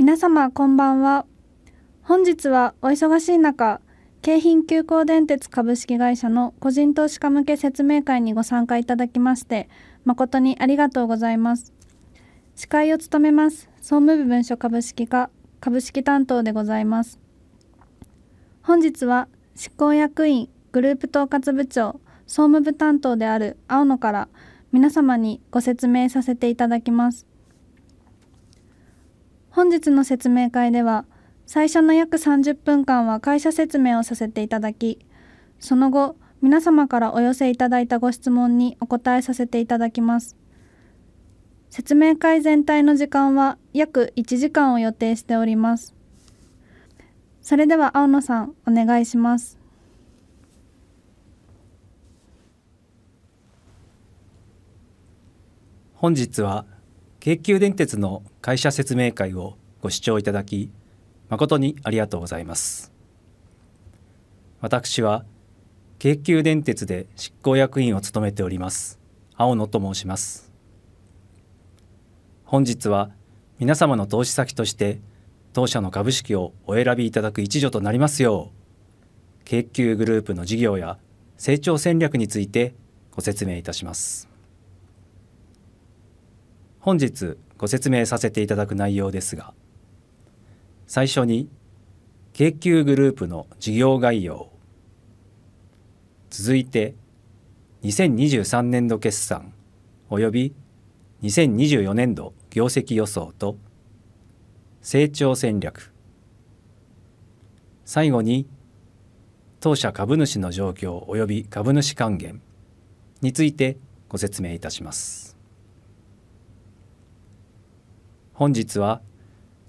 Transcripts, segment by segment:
皆様こんばんは本日はお忙しい中京浜急行電鉄株式会社の個人投資家向け説明会にご参加いただきまして誠にありがとうございます司会を務めます総務部文書株式課株式担当でございます本日は執行役員グループ統括部長総務部担当である青野から皆様にご説明させていただきます本日の説明会では最初の約30分間は会社説明をさせていただきその後皆様からお寄せいただいたご質問にお答えさせていただきます説明会全体の時間は約1時間を予定しておりますそれでは青野さんお願いします本日は京急電鉄の会社説明会をご視聴いただき誠にありがとうございます私は京急電鉄で執行役員を務めております青野と申します本日は皆様の投資先として当社の株式をお選びいただく一助となりますよう京急グループの事業や成長戦略についてご説明いたします本日ご説明させていただく内容ですが最初に KQ グループの事業概要続いて2023年度決算及び2024年度業績予想と成長戦略最後に当社株主の状況及び株主還元についてご説明いたします。本日は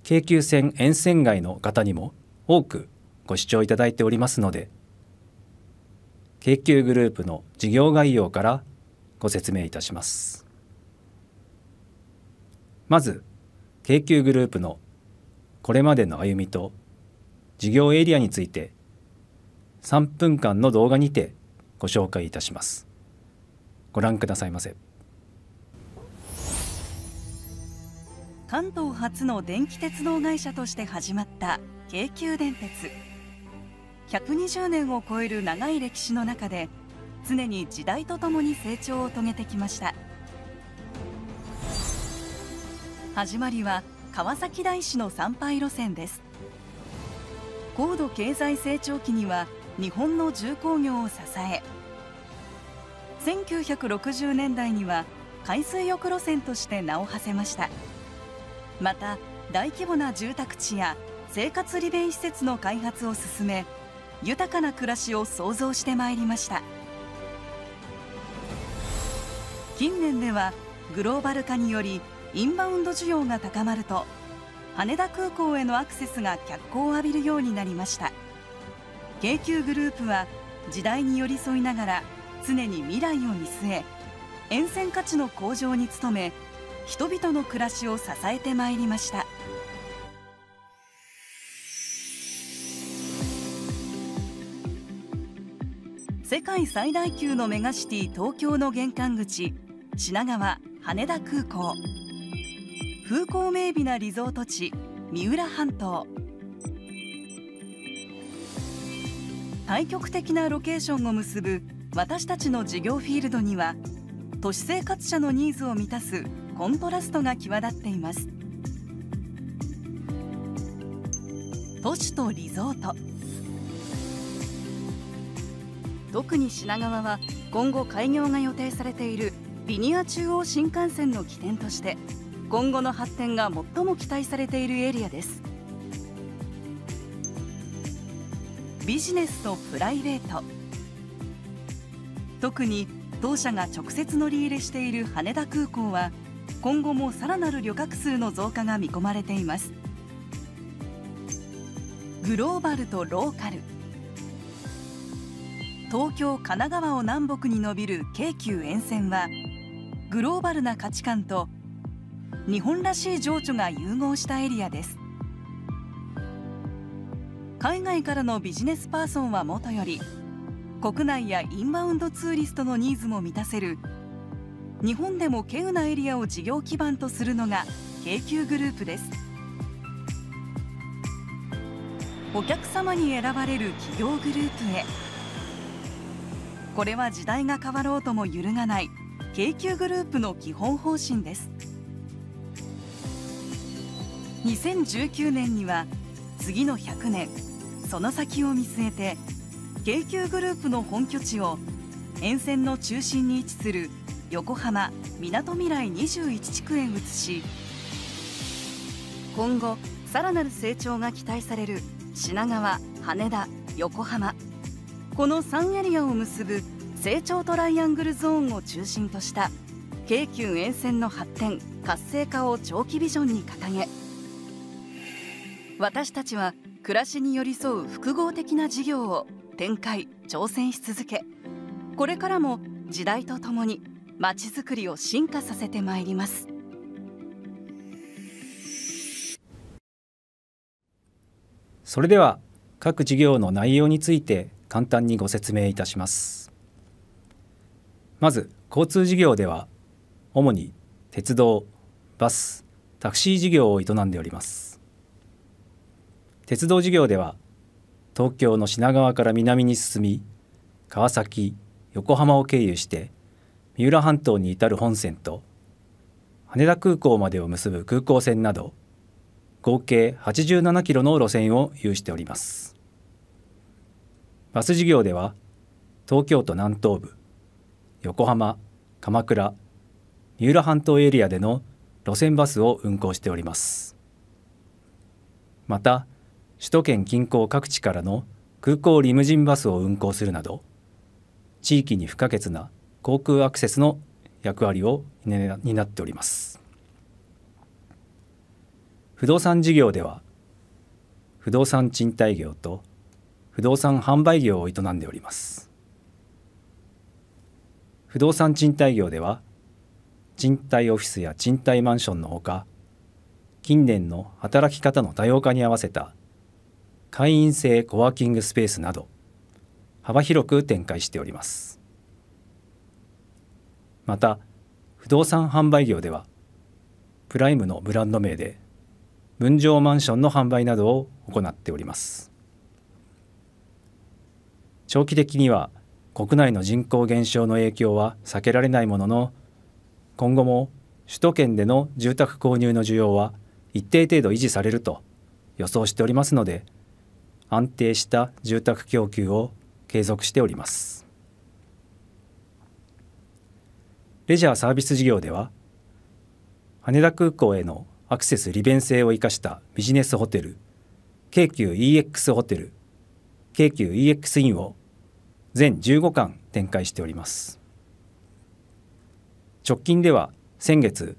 京急線沿線街の方にも多くご視聴いただいておりますので京急グループの事業概要からご説明いたしますまず京急グループのこれまでの歩みと事業エリアについて3分間の動画にてご紹介いたしますご覧くださいませ。関東初の電気鉄道会社として始まった京急電鉄120年を超える長い歴史の中で常に時代とともに成長を遂げてきました始まりは川崎大師の参拝路線です高度経済成長期には日本の重工業を支え1960年代には海水浴路線として名を馳せました。また大規模な住宅地や生活利便施設の開発を進め豊かな暮らしを創造してまいりました近年ではグローバル化によりインバウンド需要が高まると羽田空港へのアクセスが脚光を浴びるようになりました京急グループは時代に寄り添いながら常に未来を見据え沿線価値の向上に努め人々の暮らしを支えてまいりました世界最大級のメガシティ東京の玄関口品川羽田空港風光明媚なリゾート地三浦半島対極的なロケーションを結ぶ私たちの事業フィールドには都市生活者のニーズを満たすコントラストが際立っています都市とリゾート特に品川は今後開業が予定されているリニア中央新幹線の起点として今後の発展が最も期待されているエリアですビジネスとプライベート特に当社が直接乗り入れしている羽田空港は今後もさらなる旅客数の増加が見込まれていますグローバルとローカル東京神奈川を南北に伸びる京急沿線はグローバルな価値観と日本らしい情緒が融合したエリアです海外からのビジネスパーソンはもとより国内やインバウンドツーリストのニーズも満たせる日本でも稀有なエリアを事業基盤とするのが KQ グループですお客様に選ばれる企業グループへこれは時代が変わろうとも揺るがない KQ グループの基本方針です2019年には次の100年その先を見据えて KQ グループの本拠地を沿線の中心に位置する横浜みなとみらい21地区へ移し今後さらなる成長が期待される品川羽田横浜この3エリアを結ぶ成長トライアングルゾーンを中心とした京急沿線の発展活性化を長期ビジョンに掲げ私たちは暮らしに寄り添う複合的な事業を展開挑戦し続けこれからも時代とともにまちづくりを進化させてまいりますそれでは各事業の内容について簡単にご説明いたしますまず交通事業では主に鉄道バスタクシー事業を営んでおります鉄道事業では東京の品川から南に進み川崎横浜を経由して三浦半島に至る本線と羽田空港までを結ぶ空港線など合計87キロの路線を有しておりますバス事業では東京都南東部横浜鎌倉三浦半島エリアでの路線バスを運行しておりますまた首都圏近郊各地からの空港リムジンバスを運行するなど地域に不可欠な航空アクセスの役割を担っております不動産事業では不動産賃貸業と不動産販売業を営んでおります不動産賃貸業では賃貸オフィスや賃貸マンションのほか近年の働き方の多様化に合わせた会員制コワーキングスペースなど幅広く展開しております。また不動産販売業ではプライムのブランド名で分譲マンションの販売などを行っております長期的には国内の人口減少の影響は避けられないものの今後も首都圏での住宅購入の需要は一定程度維持されると予想しておりますので安定した住宅供給を継続しております。レジャーサービス事業では羽田空港へのアクセス利便性を生かしたビジネスホテル京急 EX ホテル京急 EX インを全15館展開しております直近では先月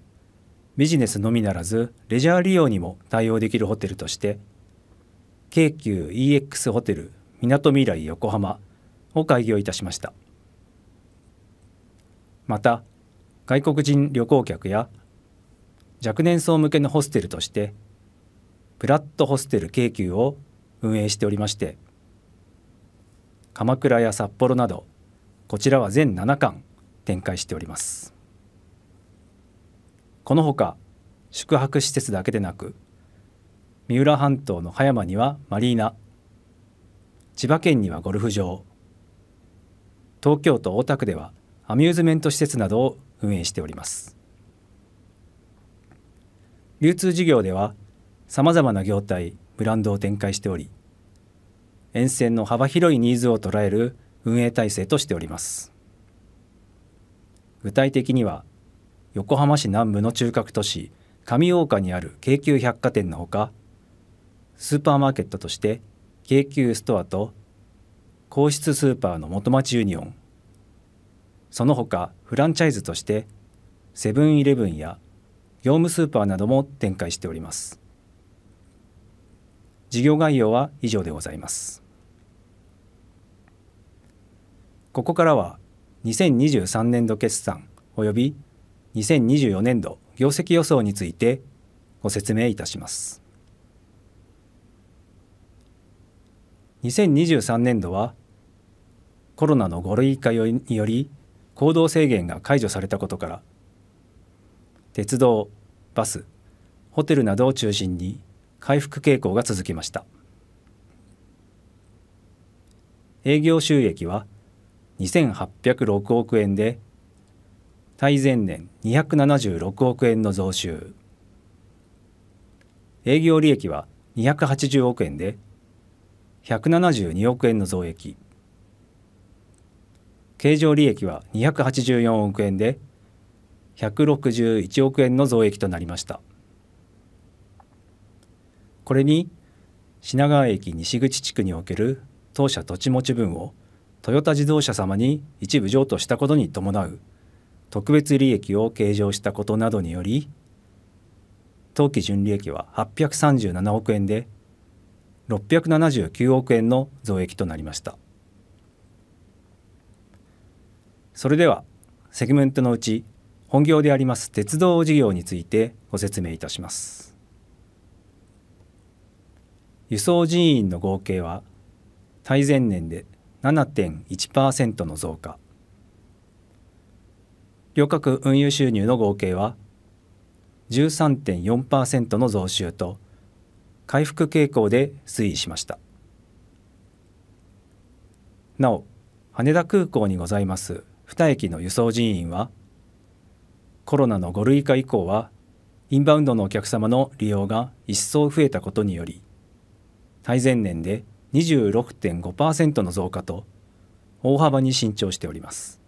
ビジネスのみならずレジャー利用にも対応できるホテルとして京急 EX ホテルみなとみらい横浜を開業いたしましたまた外国人旅行客や若年層向けのホステルとしてプラットホステル京急を運営しておりまして鎌倉や札幌などこちらは全7巻展開しておりますこのほか宿泊施設だけでなく三浦半島の葉山にはマリーナ千葉県にはゴルフ場東京都大田区ではアミューズメント施設などを運営しております流通事業ではさまざまな業態ブランドを展開しており沿線の幅広いニーズを捉える運営体制としております具体的には横浜市南部の中核都市上大岡にある京急百貨店のほかスーパーマーケットとして京急ストアと皇室スーパーの元町ユニオンその他フランチャイズとしてセブンイレブンや業務スーパーなども展開しております。事業概要は以上でございます。ここからは2023年度決算及び2024年度業績予想についてご説明いたします。2023年度はコロナの5類化により行動制限が解除されたことから鉄道バスホテルなどを中心に回復傾向が続きました営業収益は2806億円で対前年276億円の増収営業利益は280億円で172億円の増益経常利益は284億円で161億円の増益となりましたこれに品川駅西口地区における当社土地持ち分をトヨタ自動車様に一部譲渡したことに伴う特別利益を計上したことなどにより当期純利益は837億円で679億円の増益となりました。それではセグメントのうち本業であります鉄道事業についてご説明いたします輸送人員の合計は対前年で7.1%の増加旅客運輸収入の合計は13.4%の増収と回復傾向で推移しましたなお羽田空港にございます2駅の輸送人員はコロナの5類化以降はインバウンドのお客様の利用が一層増えたことにより対前年で26.5%の増加と大幅に伸長しております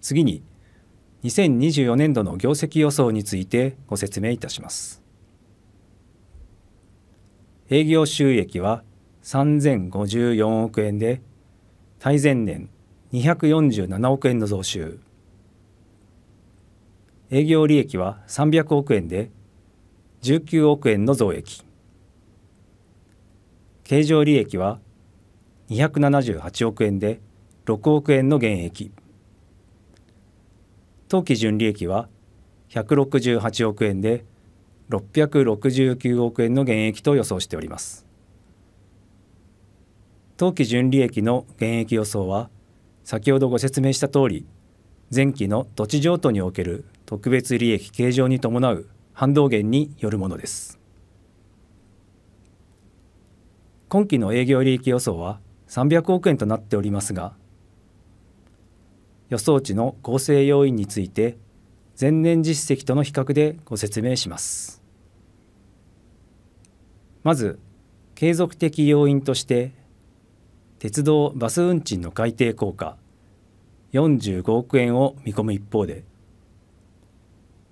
次に2024年度の業績予想についてご説明いたします営業収益は3054億円で最前年247億円の増収営業利益は300億円で19億円の増益経常利益は278億円で6億円の減益当期純利益は168億円で669億円の減益と予想しております。当期純利益の減益予想は先ほどご説明した通り前期の土地譲渡における特別利益計上に伴う反動減によるものです今期の営業利益予想は300億円となっておりますが予想値の構成要因について前年実績との比較でご説明しますまず継続的要因として鉄道・バス運賃の改定効果45億円を見込む一方で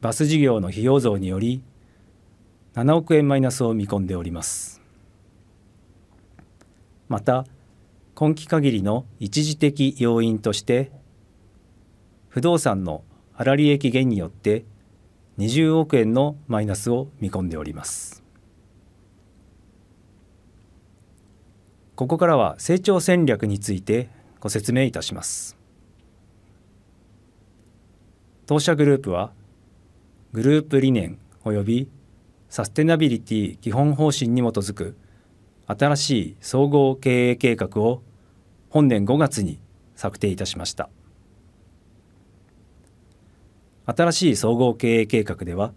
バス事業の費用増により7億円マイナスを見込んでおりますまた今期限りの一時的要因として不動産の粗利益減によって20億円のマイナスを見込んでおります。ここからは成長戦略についてご説明いたします当社グループはグループ理念及びサステナビリティ基本方針に基づく新しい総合経営計画を本年5月に策定いたしました新しい総合経営計画では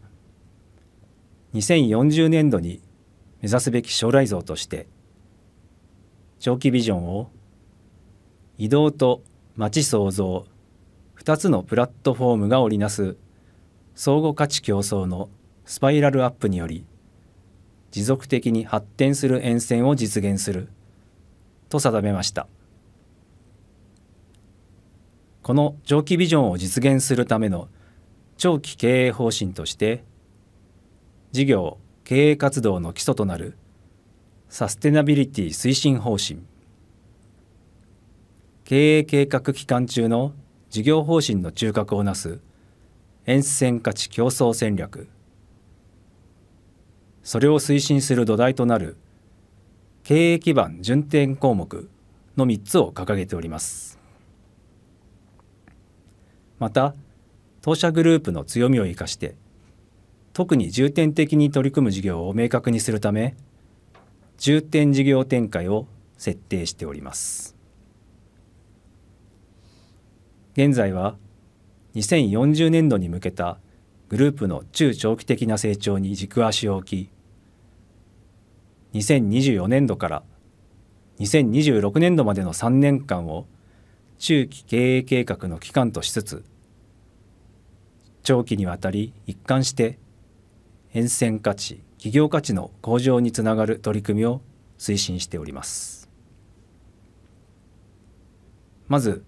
2040年度に目指すべき将来像として長期ビジョンを移動と街創造2つのプラットフォームが織りなす相互価値競争のスパイラルアップにより持続的に発展する沿線を実現すると定めましたこの長期ビジョンを実現するための長期経営方針として事業経営活動の基礎となるサステナビリティ推進方針経営計画期間中の事業方針の中核をなす沿線価値競争戦略それを推進する土台となる経営基盤順転項目の3つを掲げておりますまた当社グループの強みを生かして特に重点的に取り組む事業を明確にするため重点事業展開を設定しております現在は2040年度に向けたグループの中長期的な成長に軸足を置き2024年度から2026年度までの3年間を中期経営計画の期間としつつ長期にわたり一貫して沿線価値企業価値の向上につながる取り組みを推進しておりますまず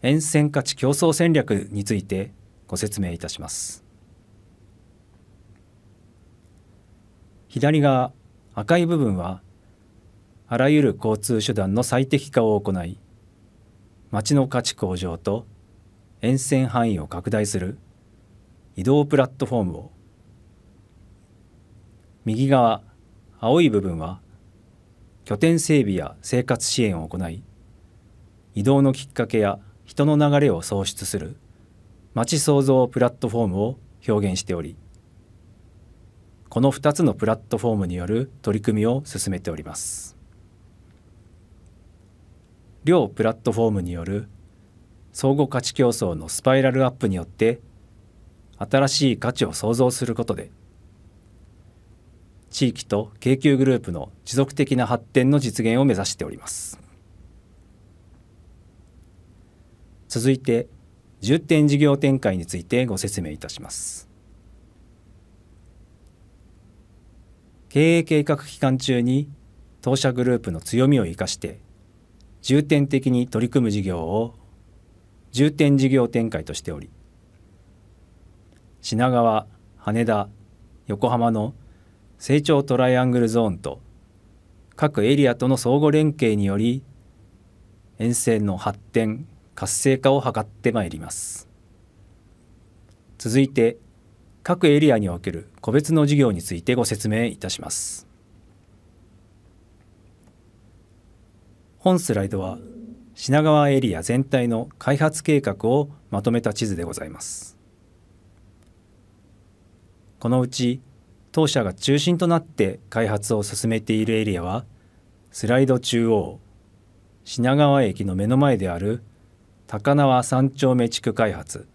沿線価値競争戦略についてご説明いたします左側赤い部分はあらゆる交通手段の最適化を行い町の価値向上と沿線範囲を拡大する移動プラットフォームを右側青い部分は拠点整備や生活支援を行い移動のきっかけや人の流れを創出する町創造プラットフォームを表現しておりこの2つのプラットフォームによる取り組みを進めております両プラットフォームによる相互価値競争のスパイラルアップによって新しい価値を創造することで地域と京急グループの持続的な発展の実現を目指しております続いて重点事業展開についてご説明いたします経営計画期間中に当社グループの強みを生かして重点的に取り組む事業を重点事業展開としており品川羽田横浜の成長トライアングルゾーンと各エリアとの相互連携により沿線の発展活性化を図ってまいります続いて各エリアにおける個別の事業についてご説明いたします本スライドは品川エリア全体の開発計画をまとめた地図でございますこのうち当社が中心となって開発を進めているエリアはスライド中央品川駅の目の前である高輪三丁目地区開発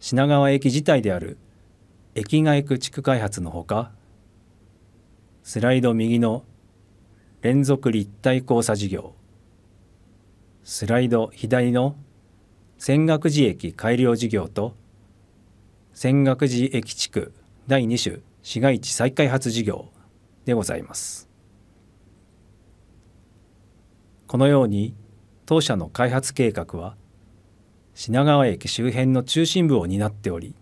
品川駅自体である駅外区地区開発のほかスライド右の連続立体交差事業スライド左の泉岳寺駅改良事業と泉岳寺駅地区第2種市街地再開発事業でございますこのように当社の開発計画は品川駅周辺の中心部を担っており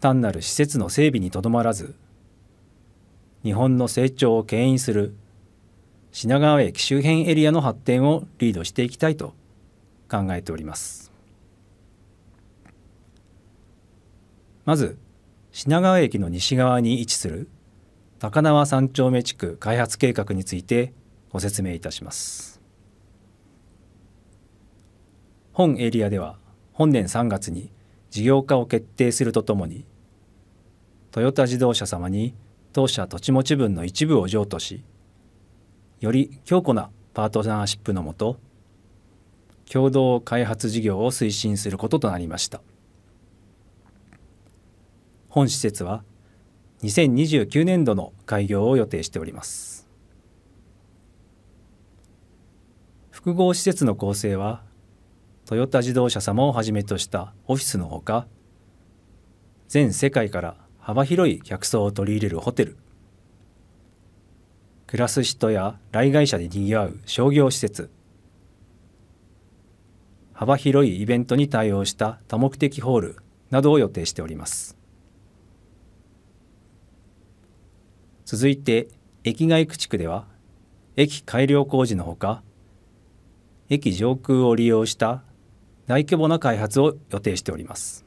単なる施設の整備にとどまらず日本の成長を牽引する品川駅周辺エリアの発展をリードしていきたいと考えております。まず品川駅の西側に位置する高輪三丁目地区開発計画についてご説明いたします本エリアでは本年3月に事業化を決定するとともにトヨタ自動車様に当社土地持ち分の一部を譲渡しより強固なパートナーシップのもと共同開発事業を推進することとなりました本施設は2029年度の開業を予定しております複合施設の構成はトヨタ自動車様をはじめとしたオフィスのほか全世界から幅広い客層を取り入れるホテル暮らす人や来外者でにぎわう商業施設幅広いイベントに対応した多目的ホールなどを予定しております。続いて駅外区地区では駅改良工事のほか駅上空を利用した大規模な開発を予定しております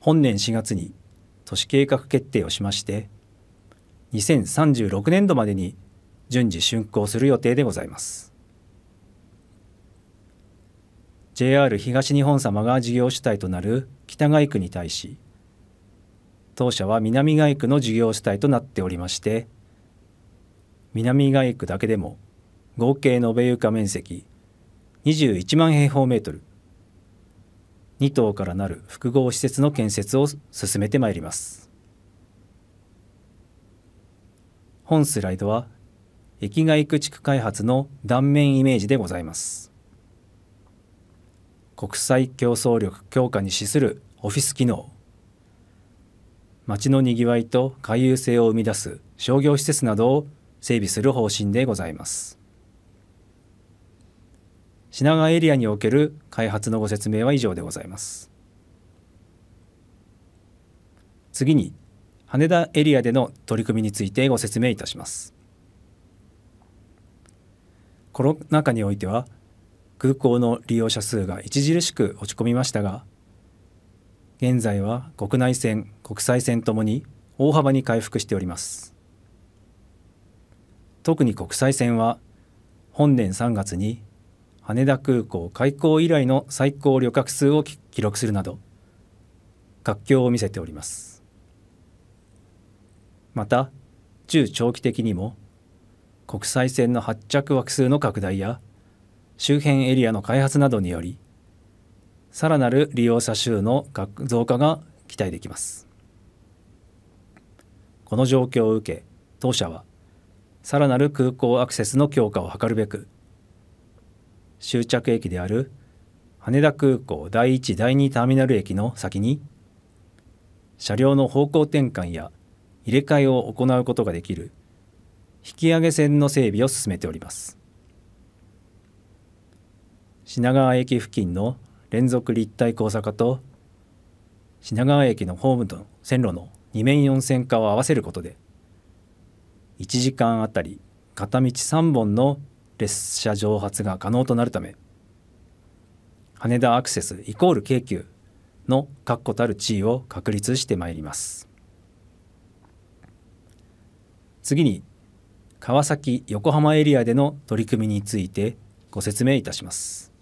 本年4月に都市計画決定をしまして2036年度までに順次竣工する予定でございます JR 東日本様が事業主体となる北外区に対し当社は南街区の事業主体となっておりまして南街区だけでも合計延べ床面積21万平方メートル2棟からなる複合施設の建設を進めてまいります本スライドは駅外区地区開発の断面イメージでございます国際競争力強化に資するオフィス機能町のにぎわいと回遊性を生み出す商業施設などを整備する方針でございます品川エリアにおける開発のご説明は以上でございます次に羽田エリアでの取り組みについてご説明いたしますコロナ禍においては空港の利用者数が著しく落ち込みましたが現在は国内線、国際線ともに大幅に回復しております。特に国際線は本年3月に羽田空港開港以来の最高旅客数を記録するなど活況を見せておりますまた中長期的にも国際線の発着枠数の拡大や周辺エリアの開発などによりさらなる利用者数の増加が期待できます。この状況を受け、当社は、さらなる空港アクセスの強化を図るべく、終着駅である羽田空港第1第2ターミナル駅の先に、車両の方向転換や入れ替えを行うことができる引き上げ線の整備を進めております。品川駅付近の連続立体交差化と品川駅のホームと線路の2面4線化を合わせることで1時間あたり片道3本の列車蒸発が可能となるため羽田アクセスイコール京急の確固たる地位を確立してまいります次に川崎横浜エリアでの取り組みについてご説明いたします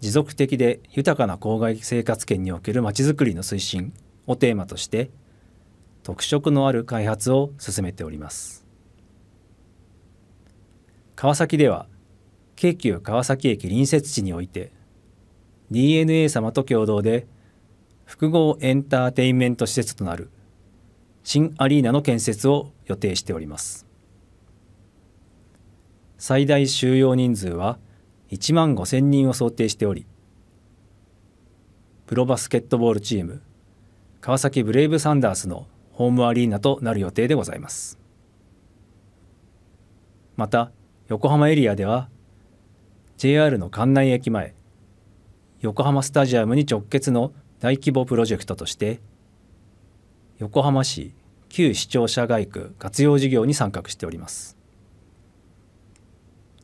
持続的で豊かな郊外生活圏におけるまちづくりの推進をテーマとして特色のある開発を進めております川崎では京急川崎駅隣接地において DNA 様と共同で複合エンターテインメント施設となる新アリーナの建設を予定しております最大収容人数は1万5千人を想定しておりプロバスケットボールチーム川崎ブレイブサンダースのホームアリーナとなる予定でございますまた横浜エリアでは JR の関内駅前横浜スタジアムに直結の大規模プロジェクトとして横浜市旧市庁舎街区活用事業に参画しております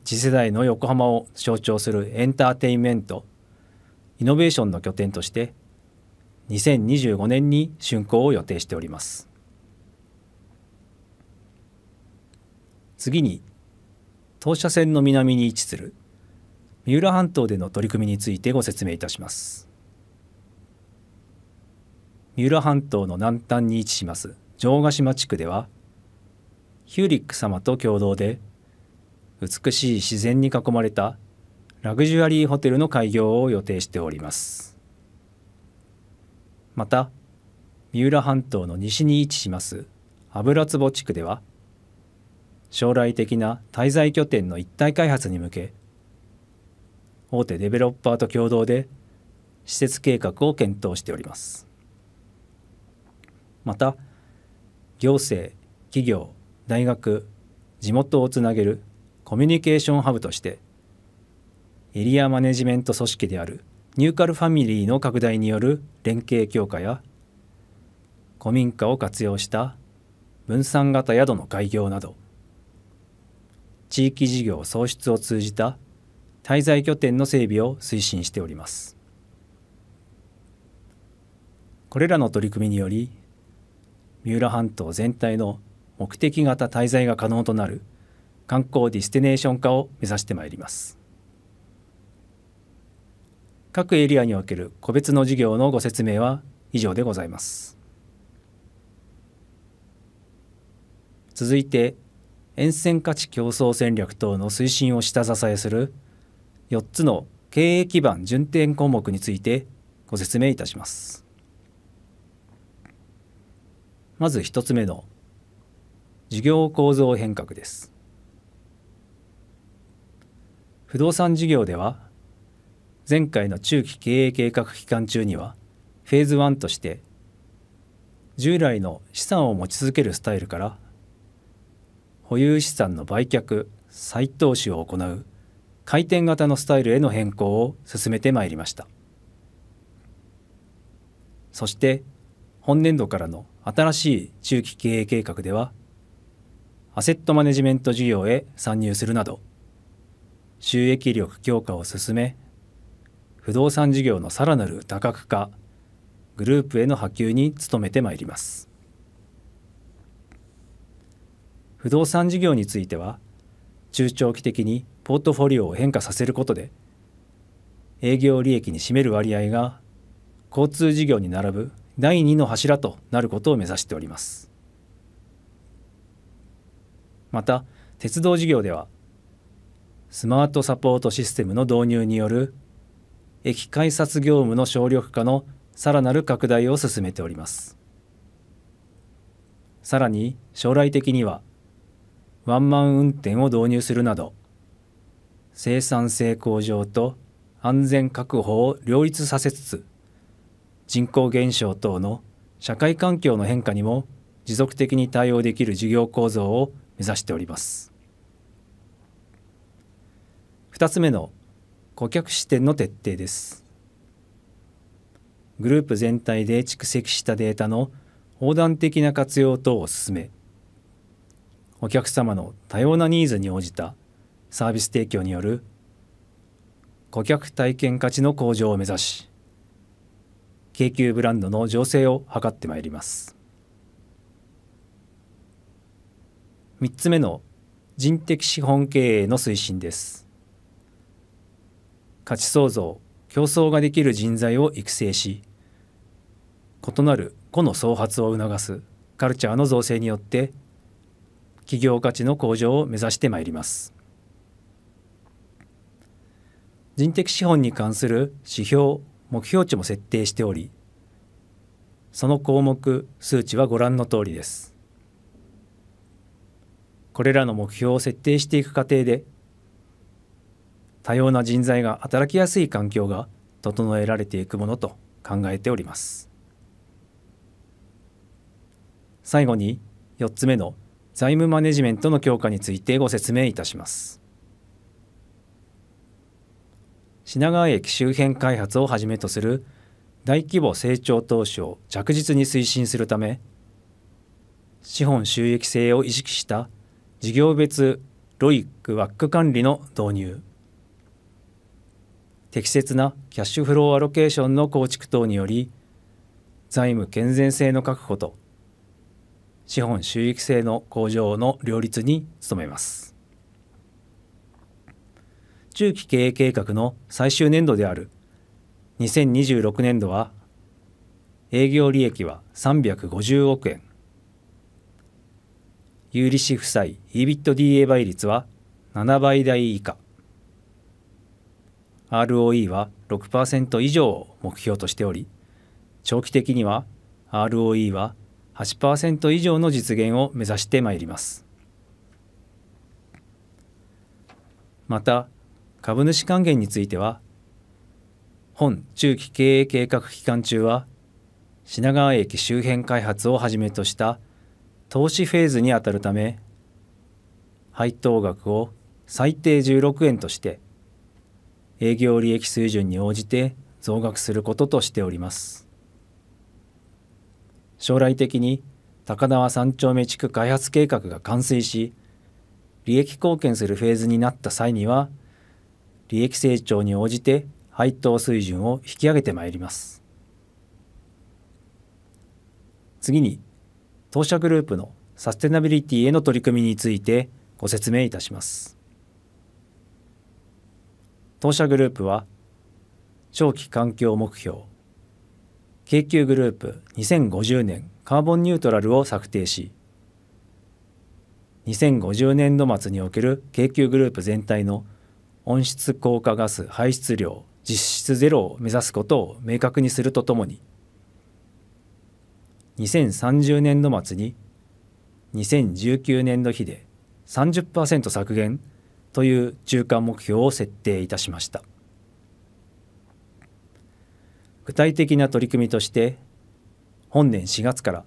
次世代の横浜を象徴するエンターテインメントイノベーションの拠点として2025年に竣工を予定しております次に当社線の南に位置する三浦半島での取り組みについてご説明いたします三浦半島の南端に位置します城ヶ島地区ではヒューリック様と共同で美しい自然に囲まれたラグジュアリーホテルの開業を予定しておりますまた三浦半島の西に位置します油壺地区では将来的な滞在拠点の一体開発に向け大手デベロッパーと共同で施設計画を検討しておりますまた行政企業大学地元をつなげるコミュニケーションハブとしてエリアマネジメント組織であるニューカルファミリーの拡大による連携強化や古民家を活用した分散型宿の開業など地域事業創出を通じた滞在拠点の整備を推進しておりますこれらの取り組みにより三浦半島全体の目的型滞在が可能となる観光ディスティネーション化を目指してまいります各エリアにおける個別の事業のご説明は以上でございます続いて沿線価値競争戦略等の推進を下支えする4つの経営基盤順転項目についてご説明いたしますまず1つ目の事業構造変革です不動産事業では前回の中期経営計画期間中にはフェーズ1として従来の資産を持ち続けるスタイルから保有資産の売却再投資を行う回転型のスタイルへの変更を進めてまいりましたそして本年度からの新しい中期経営計画ではアセットマネジメント事業へ参入するなど収益力強化を進め不動産事業のさらなる多角化グループへの波及に努めてまいります不動産事業については中長期的にポートフォリオを変化させることで営業利益に占める割合が交通事業に並ぶ第2の柱となることを目指しておりますまた鉄道事業ではスマートサポートシステムの導入による駅改札業務の省力化のさらなる拡大を進めております。さらに将来的にはワンマン運転を導入するなど生産性向上と安全確保を両立させつつ人口減少等の社会環境の変化にも持続的に対応できる事業構造を目指しております。2つ目の顧客視点の徹底です。グループ全体で蓄積したデータの横断的な活用等を進め、お客様の多様なニーズに応じたサービス提供による顧客体験価値の向上を目指し、京急ブランドの醸成を図ってまいります。3つ目の人的資本経営の推進です。価値創造競争ができる人材を育成し異なる個の創発を促すカルチャーの造成によって企業価値の向上を目指してまいります人的資本に関する指標目標値も設定しておりその項目数値はご覧の通りですこれらの目標を設定していく過程で多様な人材が働きやすい環境が整えられていくものと考えております最後に4つ目の財務マネジメントの強化についてご説明いたします品川駅周辺開発をはじめとする大規模成長投資を着実に推進するため資本収益性を意識した事業別ロイックワック管理の導入適切なキャッシュフローアロケーションの構築等により財務健全性の確保と資本収益性の向上の両立に努めます中期経営計画の最終年度である2026年度は営業利益は350億円有利子負債 EBITDA 倍率は7倍台以下 ROE は6%以上を目標としており長期的には ROE は8%以上の実現を目指してまいりますまた株主還元については本中期経営計画期間中は品川駅周辺開発をはじめとした投資フェーズにあたるため配当額を最低16円として営業利益水準に応じて増額することとしております。将来的に高輪三丁目地区開発計画が完成し、利益貢献するフェーズになった際には、利益成長に応じて配当水準を引き上げてまいります。次に、当社グループのサステナビリティへの取り組みについてご説明いたします。当社グループは長期環境目標京急グループ2050年カーボンニュートラルを策定し2050年度末における京急グループ全体の温室効果ガス排出量実質ゼロを目指すことを明確にするとともに2030年度末に2019年度比で30%削減という中間目標を設定いたしました具体的な取り組みとして本年4月から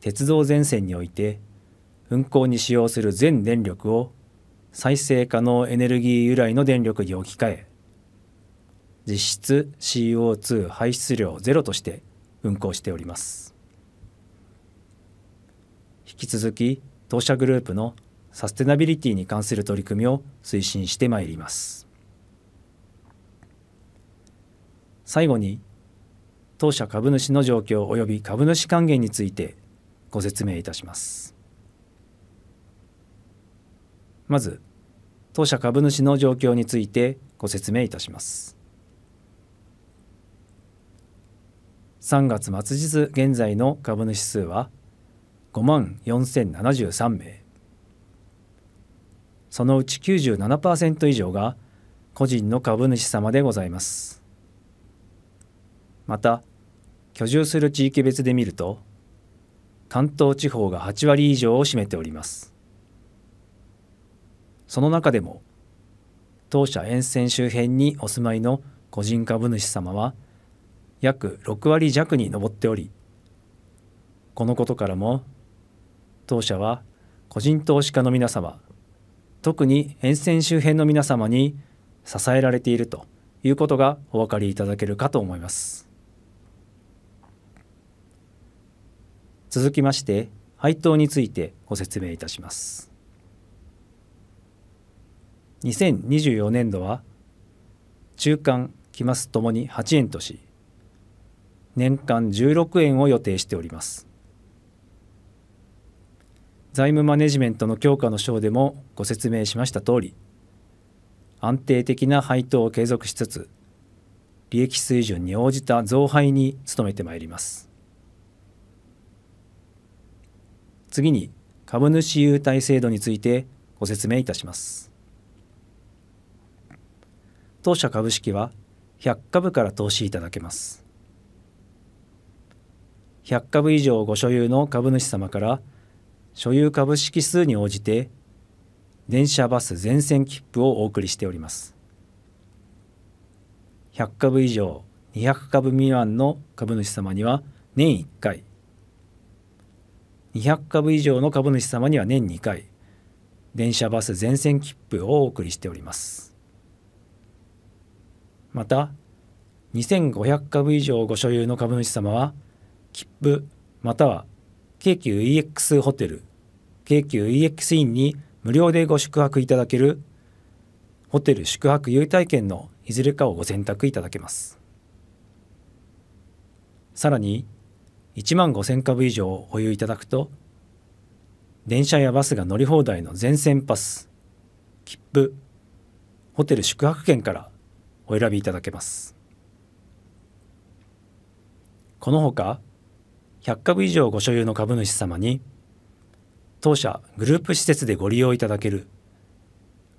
鉄道全線において運行に使用する全電力を再生可能エネルギー由来の電力に置き換え実質 CO2 排出量ゼロとして運行しております引き続き当社グループのサステナビリティに関する取り組みを推進してまいります最後に当社株主の状況及び株主還元についてご説明いたしますまず当社株主の状況についてご説明いたします3月末日現在の株主数は5万4073名そのうち97%以上が個人の株主様でございます。また、居住する地域別で見ると、関東地方が8割以上を占めております。その中でも、当社沿線周辺にお住まいの個人株主様は約6割弱に上っており、このことからも、当社は個人投資家の皆様、特に沿線周辺の皆様に支えられているということがお分かりいただけるかと思います続きまして配当についてご説明いたします2024年度は中間期末ともに8円とし年間16円を予定しております財務マネジメントの強化の章でもご説明しました通り安定的な配当を継続しつつ利益水準に応じた増配に努めてまいります次に株主優待制度についてご説明いたします当社株式は100株から投資いただけます100株以上ご所有の株主様から所有株式数に応じて電車バス全線切符をお送りしております100株以上200株未満の株主様には年1回200株以上の株主様には年2回電車バス全線切符をお送りしておりますまた2500株以上ご所有の株主様は切符または京急 EX ホテル京急 EX インに無料でご宿泊いただけるホテル宿泊優待券のいずれかをご選択いただけますさらに1万5000株以上保有いただくと電車やバスが乗り放題の全線パス切符ホテル宿泊券からお選びいただけますこのほか100株以上ご所有の株主様に当社グループ施設でご利用いただける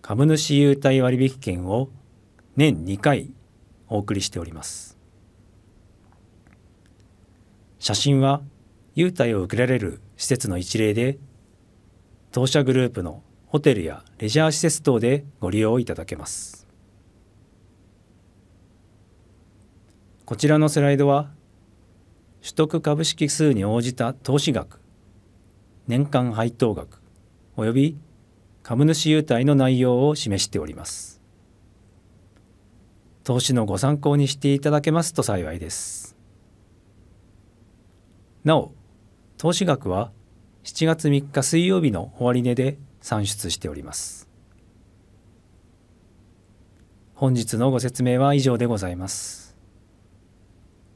株主優待割引券を年2回お送りしております写真は優待を受けられる施設の一例で当社グループのホテルやレジャー施設等でご利用いただけますこちらのスライドは取得株式数に応じた投資額年間配当額及び株主優待の内容を示しております投資のご参考にしていただけますと幸いですなお投資額は7月3日水曜日の終値で算出しております本日のご説明は以上でございます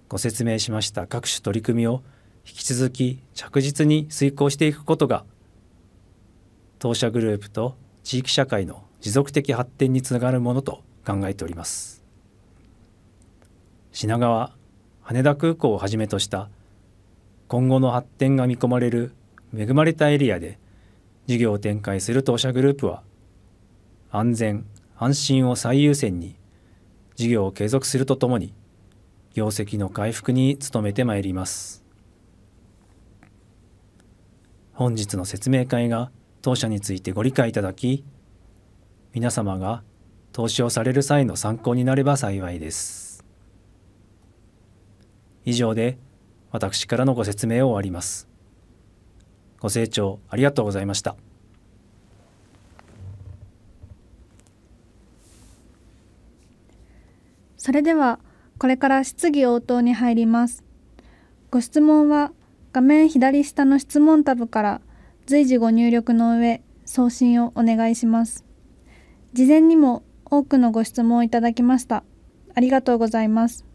ご説明しました各種取り組みを引き続き着実に遂行していくことが当社グループと地域社会の持続的発展につながるものと考えております品川羽田空港をはじめとした今後の発展が見込まれる恵まれたエリアで事業を展開する当社グループは安全安心を最優先に事業を継続するとともに業績の回復に努めてまいります本日の説明会が当社についてご理解いただき皆様が投資をされる際の参考になれば幸いです以上で私からのご説明を終わりますご清聴ありがとうございましたそれではこれから質疑応答に入ります。ご質問は画面左下の質問タブから随時ご入力の上送信をお願いします。事前にも多くのご質問をいただきました。ありがとうございます。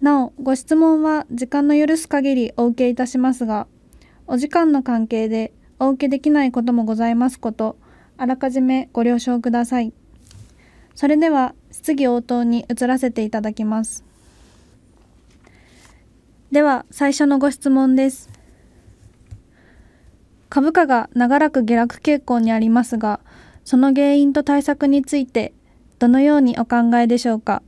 なお、ご質問は時間の許す限りお受けいたしますが、お時間の関係でお受けできないこともございますこと、あらかじめご了承ください。それでは質疑応答に移らせていただきます。では最初のご質問です。株価が長らく下落傾向にありますが、その原因と対策についてどのようにお考えでしょうか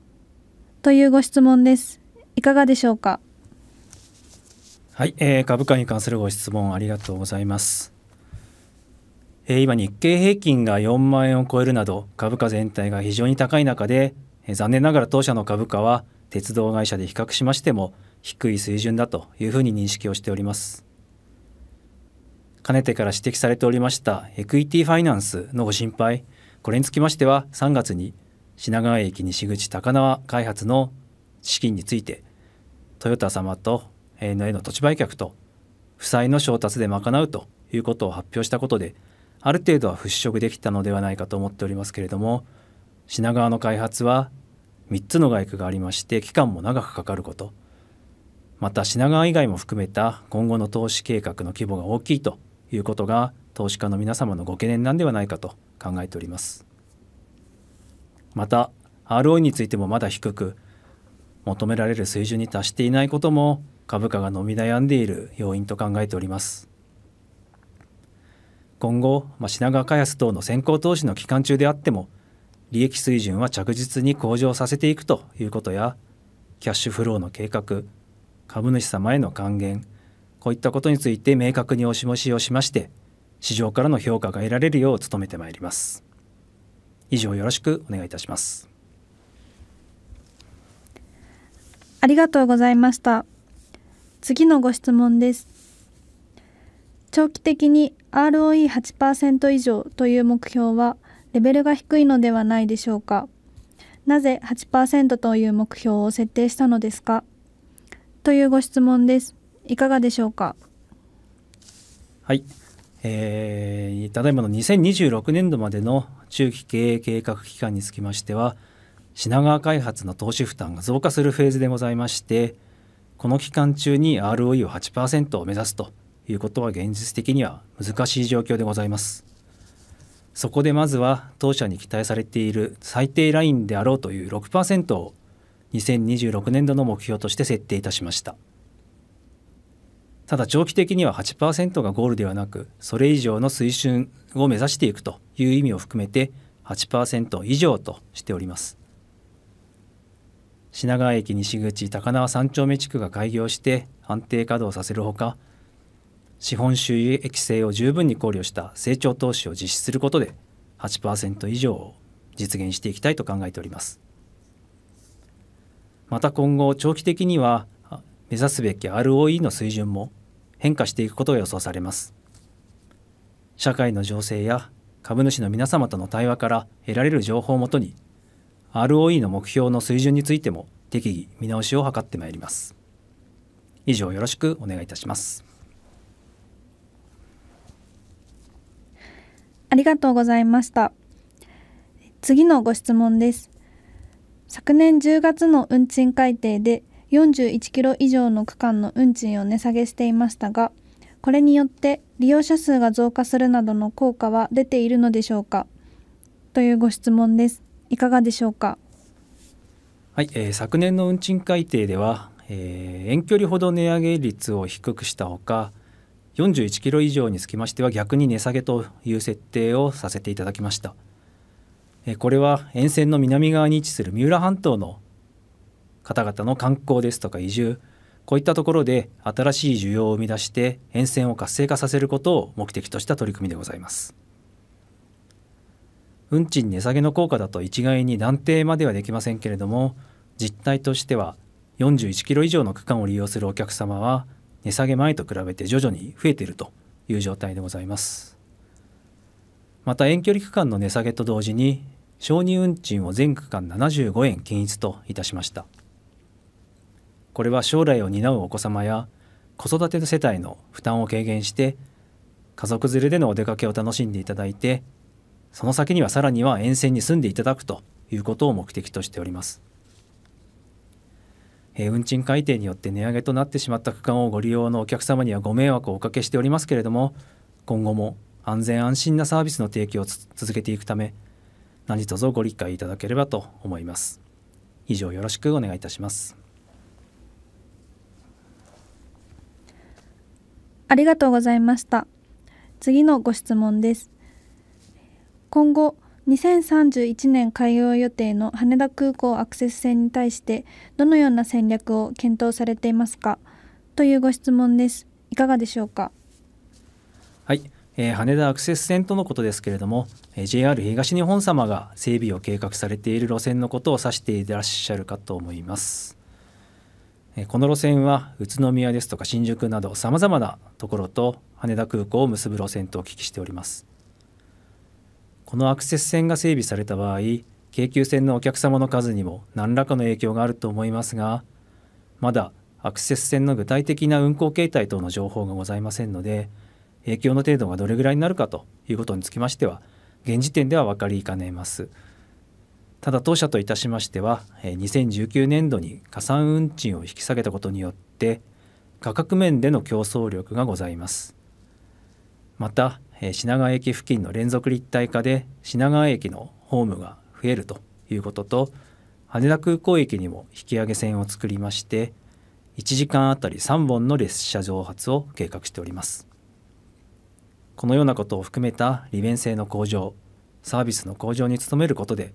というご質問です。いかがでしょうか。はい、えー、株価に関するご質問ありがとうございます。え今日経平均が4万円を超えるなど株価全体が非常に高い中で、え残念ながら当社の株価は鉄道会社で比較しましても低い水準だというふうに認識をしております。かねてから指摘されておりましたエクイティファイナンスのご心配、これにつきましては3月に品川駅西口高輪開発の資金についてトヨタ様と a のへの土地売却と負債の調達で賄うということを発表したことである程度は払拭できたのではないかと思っておりますけれども品川の開発は3つの外区がありまして期間も長くかかることまた品川以外も含めた今後の投資計画の規模が大きいということが投資家の皆様のご懸念なんではないかと考えておりますまた ROE についてもまだ低く求められる水準に達していないことも株価が伸び悩んでいる要因と考えております今後、まあ、品川開発等の先行投資の期間中であっても利益水準は着実に向上させていくということやキャッシュフローの計画株主様への還元こういったことについて明確にお示しをしまして市場からの評価が得られるよう努めてまいります以上よろしくお願いいたしますありがとうございました次のご質問です長期的に ROE8% 以上という目標はレベルが低いのではないでしょうか。なぜ8%という目標を設定したのですかというご質問です。いかがでしょうか。はい。えー、ただいまの2026年度までの中期経営計画期間につきましては品川開発の投資負担が増加するフェーズでございましてこの期間中に ROE を8%を目指すということは現実的には難しい状況でございます。そこでまずは当社に期待されている最低ラインであろうという6%を2026年度の目標として設定いたしました。ただ長期的には8%がゴールではなくそれ以上の水準を目指していくという意味を含めて8%以上としております品川駅西口高輪三丁目地区が開業して安定稼働させるほか資本収益性を十分に考慮した成長投資を実施することで8%以上を実現していきたいと考えておりますまた今後長期的には目指すべき ROE の水準も変化していくことが予想されます社会の情勢や株主の皆様との対話から得られる情報をもとに ROE の目標の水準についても適宜見直しを図ってまいります以上よろしくお願いいたしますありがとうございました。次のご質問です。昨年10月の運賃改定で41キロ以上の区間の運賃を値下げしていましたが、これによって利用者数が増加するなどの効果は出ているのでしょうかというご質問です。いかがでしょうか。はい、えー、昨年の運賃改定では、えー、遠距離ほど値上げ率を低くしたほか、41キロ以上につきましては逆に値下げという設定をさせていただきましたこれは沿線の南側に位置する三浦半島の方々の観光ですとか移住こういったところで新しい需要を生み出して沿線を活性化させることを目的とした取り組みでございます運賃値下げの効果だと一概に断定まではできませんけれども実態としては41キロ以上の区間を利用するお客様は値下げ前と比べて徐々に増えているという状態でございます。また遠距離区間の値下げと同時に承認運賃を全区間75円均一といたしました。これは将来を担うお子様や子育ての世帯の負担を軽減して家族連れでのお出かけを楽しんでいただいてその先にはさらには沿線に住んでいただくということを目的としております。えー、運賃改定によって値上げとなってしまった区間をご利用のお客様にはご迷惑をおかけしておりますけれども今後も安全安心なサービスの提供を続けていくため何卒ご理解いただければと思います以上よろしくお願いいたしますありがとうございました次のご質問です今後2031年開業予定の羽田空港アクセス線に対してどのような戦略を検討されていますかというご質問です。いかがでしょうか。はい、えー、羽田アクセス線とのことですけれども、えー、JR 東日本様が整備を計画されている路線のことを指していらっしゃるかと思います。えー、この路線は宇都宮ですとか新宿などさまざまなところと羽田空港を結ぶ路線とお聞きしております。このアクセス線が整備された場合京急線のお客様の数にも何らかの影響があると思いますがまだアクセス線の具体的な運行形態等の情報がございませんので影響の程度がどれぐらいになるかということにつきましては現時点では分かりかねますただ当社といたしましては2019年度に加算運賃を引き下げたことによって価格面での競争力がございますまたえ品川駅付近の連続立体化で品川駅のホームが増えるということと羽田空港駅にも引き上げ線を作りまして1時間あたり3本の列車蒸発を計画しておりますこのようなことを含めた利便性の向上サービスの向上に努めることで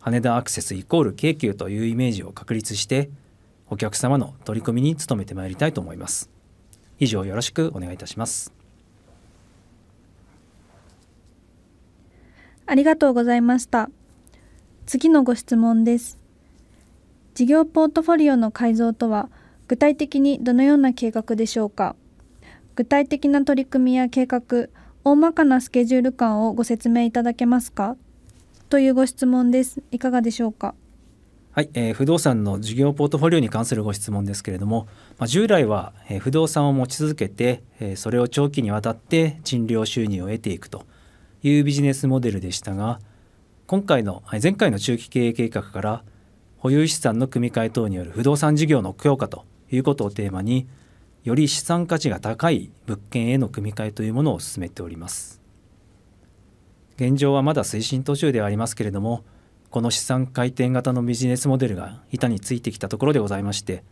羽田アクセスイコール京急というイメージを確立してお客様の取り組みに努めてまいりたいと思います以上よろしくお願いいたしますありがとうございました。次のご質問です。事業ポートフォリオの改造とは、具体的にどのような計画でしょうか具体的な取り組みや計画、大まかなスケジュール感をご説明いただけますかというご質問です。いかがでしょうかはい、えー、不動産の事業ポートフォリオに関するご質問ですけれども、まあ、従来は、えー、不動産を持ち続けて、えー、それを長期にわたって賃料収入を得ていくというビジネスモデルでしたが今回の前回の中期経営計画から保有資産の組み換え等による不動産事業の強化ということをテーマにより資産価値が高い物件への組み換えというものを進めております現状はまだ推進途中ではありますけれどもこの資産回転型のビジネスモデルが板についてきたところでございまして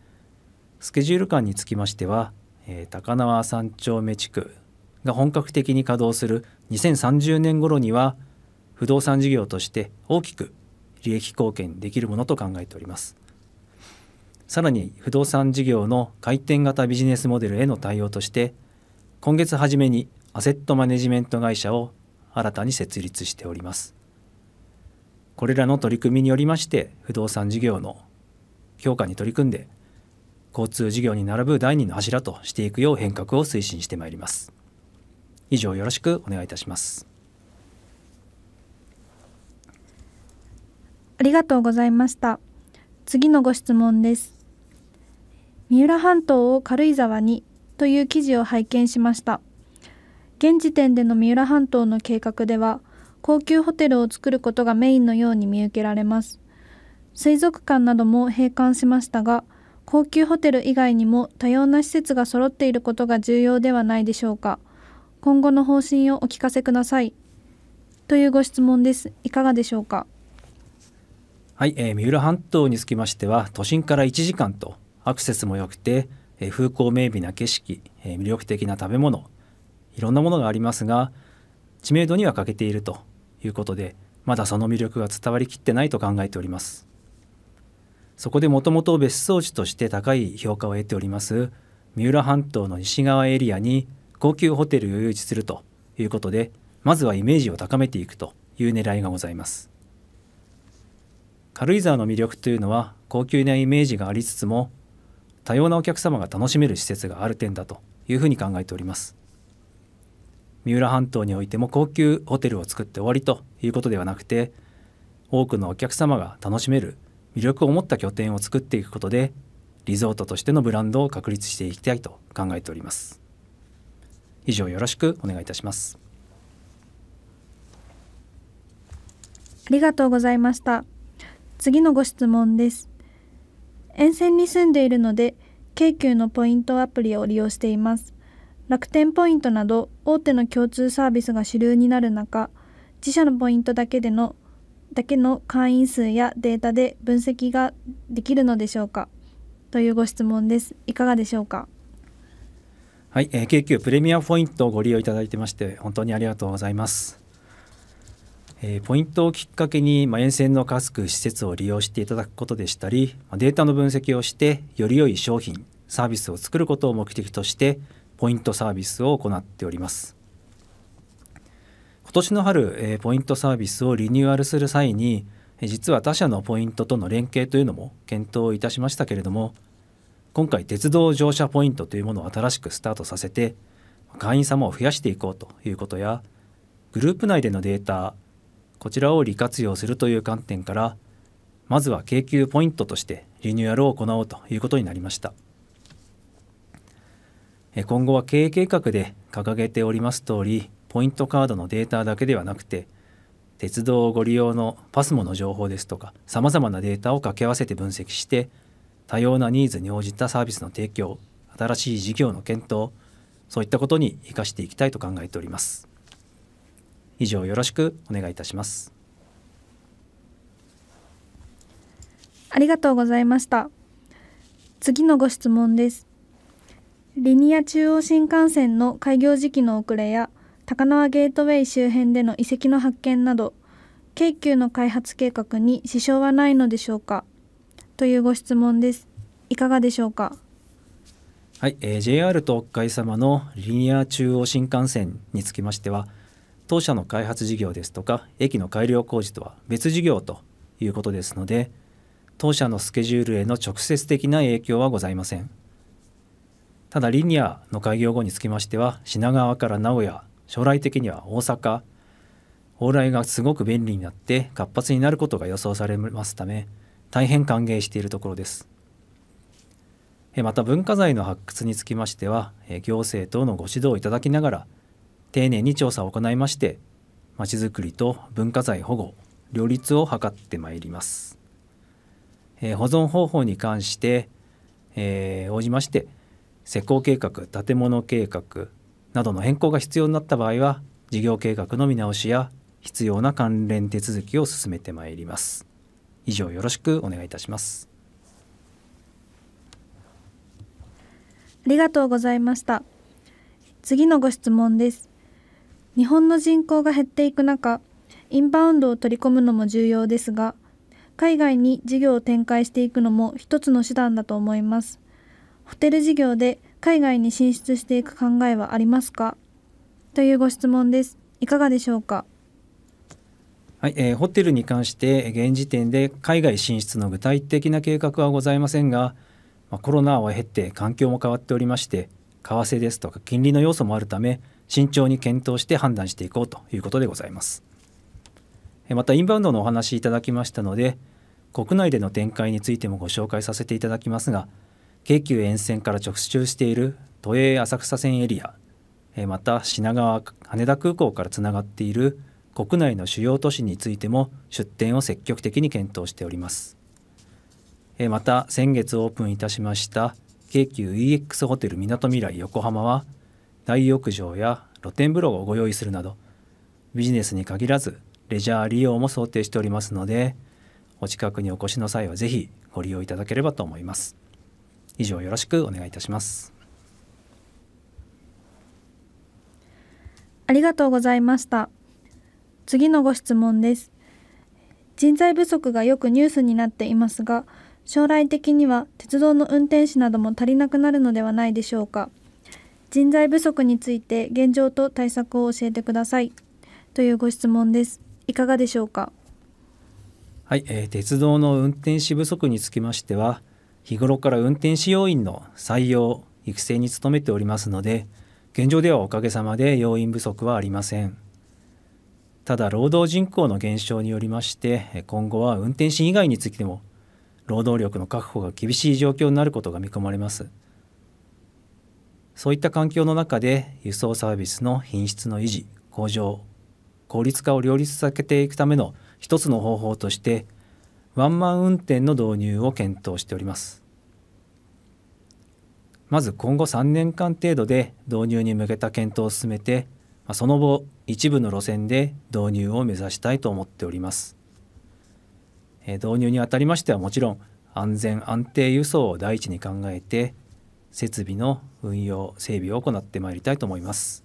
スケジュール感につきましては、え高輪三丁目地区が本格的に稼働する2030年頃には不動産事業として大きく利益貢献できるものと考えておりますさらに不動産事業の回転型ビジネスモデルへの対応として今月初めにアセットマネジメント会社を新たに設立しておりますこれらの取り組みによりまして不動産事業の強化に取り組んで交通事業に並ぶ第2の柱としていくよう変革を推進してまいります。以上よろしくお願いいたしますありがとうございました次のご質問です三浦半島を軽井沢にという記事を拝見しました現時点での三浦半島の計画では高級ホテルを作ることがメインのように見受けられます水族館なども閉館しましたが高級ホテル以外にも多様な施設が揃っていることが重要ではないでしょうか今後の方針をお聞かせくださいというご質問ですいかがでしょうかはい、えー、三浦半島につきましては都心から1時間とアクセスも良くて、えー、風光明媚な景色、えー、魅力的な食べ物いろんなものがありますが知名度には欠けているということでまだその魅力が伝わりきってないと考えておりますそこでもともと別荘地として高い評価を得ております三浦半島の西側エリアに高級ホテルを誘致するということでまずはイメージを高めていくという狙いがございます軽井沢の魅力というのは高級なイメージがありつつも多様なお客様が楽しめる施設がある点だというふうに考えております三浦半島においても高級ホテルを作って終わりということではなくて多くのお客様が楽しめる魅力を持った拠点を作っていくことでリゾートとしてのブランドを確立していきたいと考えております。以上よろしくお願いいたしますありがとうございました次のご質問です沿線に住んでいるので京急のポイントアプリを利用しています楽天ポイントなど大手の共通サービスが主流になる中自社のポイントだけでのだけの会員数やデータで分析ができるのでしょうかというご質問ですいかがでしょうかはい、えー、KQ プレミアポイントをご利用いただいてまして本当にありがとうございます、えー、ポイントをきっかけに、まあ、沿線の各施設を利用していただくことでしたり、まあ、データの分析をしてより良い商品サービスを作ることを目的としてポイントサービスを行っております今年の春、えー、ポイントサービスをリニューアルする際に実は他社のポイントとの連携というのも検討いたしましたけれども今回鉄道乗車ポイントというものを新しくスタートさせて会員様を増やしていこうということやグループ内でのデータこちらを利活用するという観点からまずは京急ポイントとしてリニューアルを行おうということになりました今後は経営計画で掲げております通りポイントカードのデータだけではなくて鉄道をご利用のパスモの情報ですとかさまざまなデータを掛け合わせて分析して多様なニーズに応じたサービスの提供新しい事業の検討そういったことに生かしていきたいと考えております以上よろしくお願いいたしますありがとうございました次のご質問ですリニア中央新幹線の開業時期の遅れや高輪ゲートウェイ周辺での遺跡の発見など京急の開発計画に支障はないのでしょうかというご質問ですいかがでしょうかはい、えー、JR 東海様のリニア中央新幹線につきましては当社の開発事業ですとか駅の改良工事とは別事業ということですので当社のスケジュールへの直接的な影響はございませんただリニアの開業後につきましては品川から名古屋将来的には大阪往来がすごく便利になって活発になることが予想されますため大変歓迎しているところですまた文化財の発掘につきましては行政等のご指導をいただきながら丁寧に調査を行いましてまちづくりと文化財保護両立を図ってまいります保存方法に関して、えー、応じまして施工計画建物計画などの変更が必要になった場合は事業計画の見直しや必要な関連手続きを進めてまいります。以上よろしくお願いいたしますありがとうございました次のご質問です日本の人口が減っていく中インバウンドを取り込むのも重要ですが海外に事業を展開していくのも一つの手段だと思いますホテル事業で海外に進出していく考えはありますかというご質問ですいかがでしょうかはい、えー、ホテルに関して現時点で海外進出の具体的な計画はございませんが、まあ、コロナを経て環境も変わっておりまして為替ですとか金利の要素もあるため慎重に検討して判断していこうということでございますえまたインバウンドのお話いただきましたので国内での展開についてもご紹介させていただきますが京急沿線から直通している都営浅草線エリアえまた品川羽田空港からつながっている国内の主要都市についても出店を積極的に検討しておりますまた先月オープンいたしました京急 EX ホテルみなとみらい横浜は大浴場や露天風呂をご用意するなどビジネスに限らずレジャー利用も想定しておりますのでお近くにお越しの際はぜひご利用いただければと思います以上よろしくお願いいたしますありがとうございました。次のご質問です。人材不足がよくニュースになっていますが、将来的には鉄道の運転士なども足りなくなるのではないでしょうか。人材不足について現状と対策を教えてください。というご質問です。いかがでしょうか。はい、えー、鉄道の運転士不足につきましては、日頃から運転士要員の採用育成に努めておりますので、現状ではおかげさまで要員不足はありません。ただ労働人口の減少によりまして今後は運転士以外についても労働力の確保が厳しい状況になることが見込まれますそういった環境の中で輸送サービスの品質の維持向上効率化を両立させていくための一つの方法としてワンマン運転の導入を検討しておりますまず今後3年間程度で導入に向けた検討を進めてその後一部の路線で導入を目指したいと思っております導入にあたりましてはもちろん安全安定輸送を第一に考えて設備の運用整備を行ってまいりたいと思います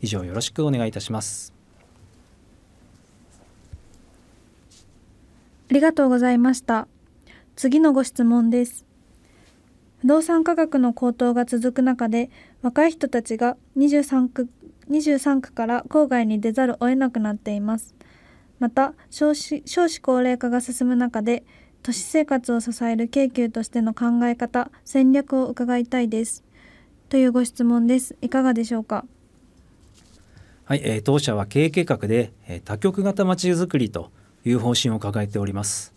以上よろしくお願いいたしますありがとうございました次のご質問です不動産価格の高騰が続く中で若い人たちが23区23区から郊外に出ざるを得なくなっていますまた少子少子高齢化が進む中で都市生活を支える京急としての考え方戦略を伺いたいですというご質問ですいかがでしょうかはい、えー、当社は経営計画で、えー、多極型まちづくりという方針を掲げております、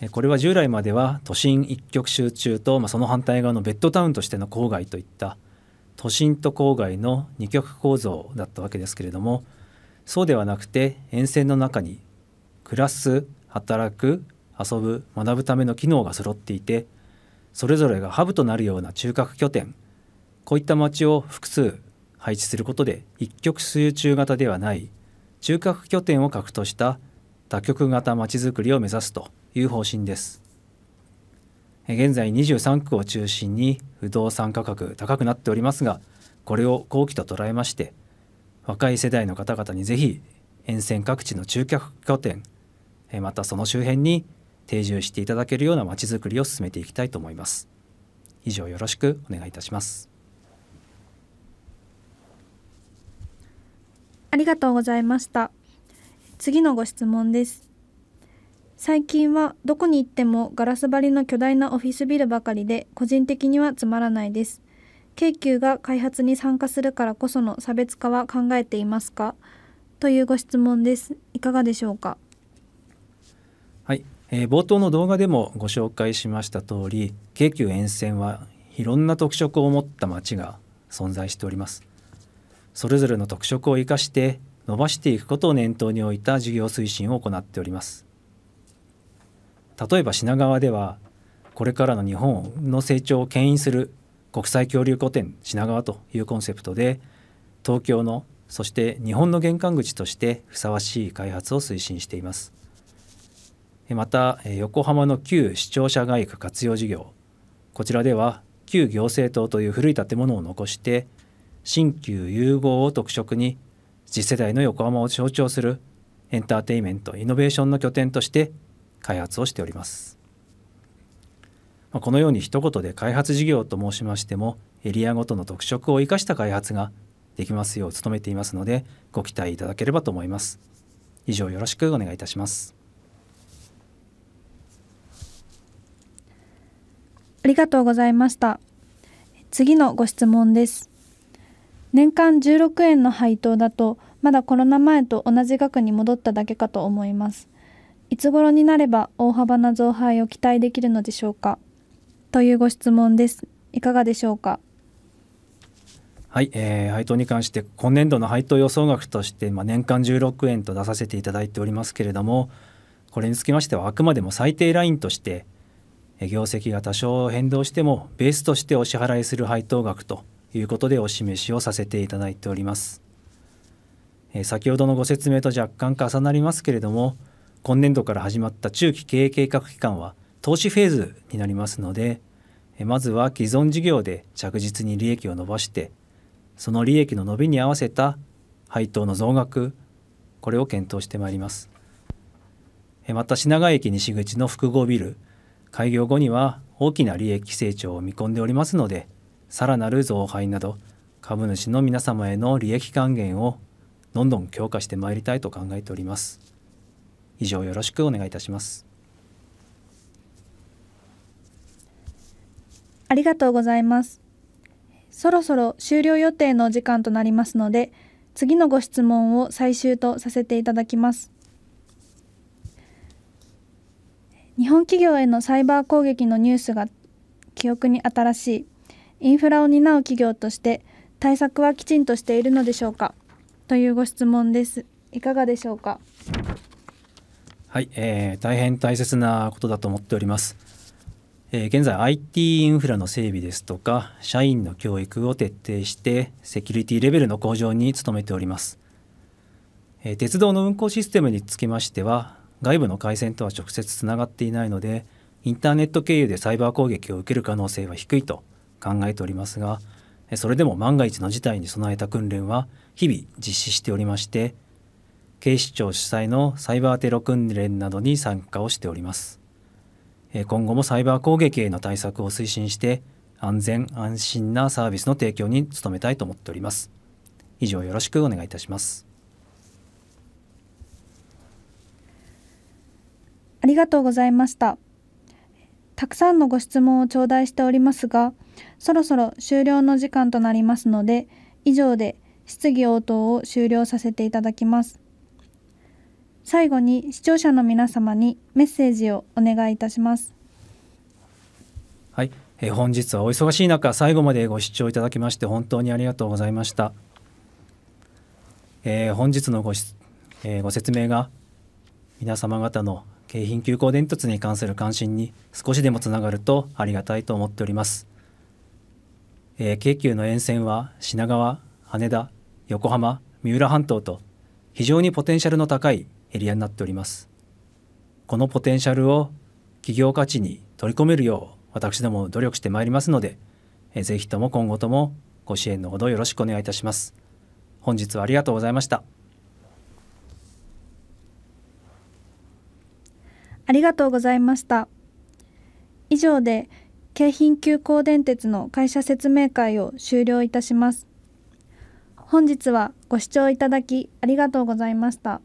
えー、これは従来までは都心一極集中と、まあ、その反対側のベッドタウンとしての郊外といった都心と郊外の二極構造だったわけですけれどもそうではなくて沿線の中に暮らす働く遊ぶ学ぶための機能が揃っていてそれぞれがハブとなるような中核拠点こういった町を複数配置することで一極集中型ではない中核拠点を核とした多極型まちづくりを目指すという方針です。現在23区を中心に不動産価格高くなっておりますがこれを好機と捉えまして若い世代の方々にぜひ沿線各地の中客拠点またその周辺に定住していただけるようなまちづくりを進めていきたいと思います以上よろしくお願いいたしますありがとうございました次のご質問です最近はどこに行ってもガラス張りの巨大なオフィスビルばかりで個人的にはつまらないです。京急が開発に参加するからこその差別化は考えていますかというご質問です。いかがでしょうか。はい、えー、冒頭の動画でもご紹介しました通り、京急沿線はいろんな特色を持った街が存在しております。それぞれの特色を生かして伸ばしていくことを念頭に置いた事業推進を行っております。例えば品川ではこれからの日本の成長を牽引する国際交流拠点品川というコンセプトで東京のそして日本の玄関口としてふさわしい開発を推進していますまた横浜の旧市庁舎街区活用事業こちらでは旧行政棟という古い建物を残して新旧融合を特色に次世代の横浜を象徴するエンターテインメントイノベーションの拠点として開発をしております。まあ、このように一言で開発事業と申しましてもエリアごとの特色を生かした開発ができますよう努めていますのでご期待いただければと思います。以上よろしくお願いいたします。ありがとうございました。次のご質問です。年間16円の配当だとまだコロナ前と同じ額に戻っただけかと思います。いつ頃になれば大幅な増配を期待できるのでしょうかというご質問です。いかがでしょうか。はい、えー、配当に関して今年度の配当予想額として、まあ、年間16円と出させていただいておりますけれどもこれにつきましてはあくまでも最低ラインとして業績が多少変動してもベースとしてお支払いする配当額ということでお示しをさせていただいております。えー、先ほどのご説明と若干重なりますけれども今年度から始まった中期経営計画期間は投資フェーズになりますのでまずは既存事業で着実に利益を伸ばしてその利益の伸びに合わせた配当の増額これを検討してまいりますまた品川駅西口の複合ビル開業後には大きな利益成長を見込んでおりますのでさらなる増配など株主の皆様への利益還元をどんどん強化してまいりたいと考えております。以上よろしくお願いいたしますありがとうございますそろそろ終了予定の時間となりますので次のご質問を最終とさせていただきます日本企業へのサイバー攻撃のニュースが記憶に新しいインフラを担う企業として対策はきちんとしているのでしょうかというご質問ですいかがでしょうかはい、えー、大変大切なことだと思っております。えー、現在 IT インフラの整備ですとか社員の教育を徹底してセキュリティレベルの向上に努めております。えー、鉄道の運行システムにつきましては外部の回線とは直接つながっていないのでインターネット経由でサイバー攻撃を受ける可能性は低いと考えておりますがそれでも万が一の事態に備えた訓練は日々実施しておりまして警視庁主催のサイバーテロ訓練などに参加をしております。今後もサイバー攻撃への対策を推進して安全安心なサービスの提供に努めたいと思っております。以上よろしくお願いいたします。ありがとうございました。たくさんのご質問を頂戴しておりますが、そろそろ終了の時間となりますので、以上で質疑応答を終了させていただきます。最後に視聴者の皆様にメッセージをお願いいたします。はい、えー、本日はお忙しい中最後までご視聴いただきまして本当にありがとうございました。えー、本日のご,、し、えー、ご説明が皆様方の京浜急行電鉄に関する関心に少しでもつながるとありがたいと思っております。えー、京急の沿線は品川、羽田、横浜、三浦半島と非常にポテンシャルの高いエリアになっておりますこのポテンシャルを企業価値に取り込めるよう私ども努力してまいりますのでぜひとも今後ともご支援のほどよろしくお願いいたします本日はありがとうございましたありがとうございました以上で京浜急行電鉄の会社説明会を終了いたします本日はご視聴いただきありがとうございました。